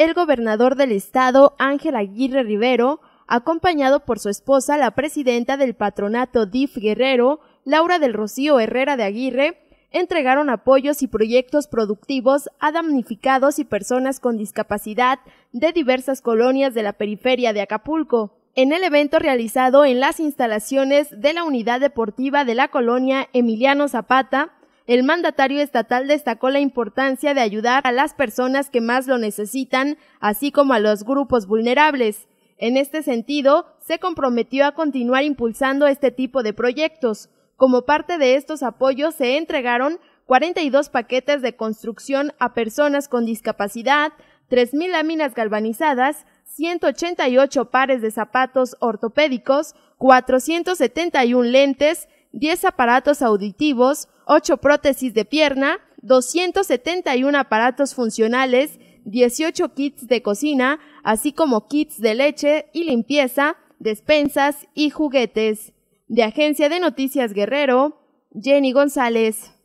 el gobernador del estado, Ángel Aguirre Rivero, acompañado por su esposa, la presidenta del patronato DIF Guerrero, Laura del Rocío Herrera de Aguirre, entregaron apoyos y proyectos productivos a damnificados y personas con discapacidad de diversas colonias de la periferia de Acapulco. En el evento realizado en las instalaciones de la unidad deportiva de la colonia Emiliano Zapata, el mandatario estatal destacó la importancia de ayudar a las personas que más lo necesitan, así como a los grupos vulnerables. En este sentido, se comprometió a continuar impulsando este tipo de proyectos. Como parte de estos apoyos se entregaron 42 paquetes de construcción a personas con discapacidad, 3.000 láminas galvanizadas, 188 pares de zapatos ortopédicos, 471 lentes, 10 aparatos auditivos, 8 prótesis de pierna, 271 aparatos funcionales, 18 kits de cocina, así como kits de leche y limpieza, despensas y juguetes. De Agencia de Noticias Guerrero, Jenny González.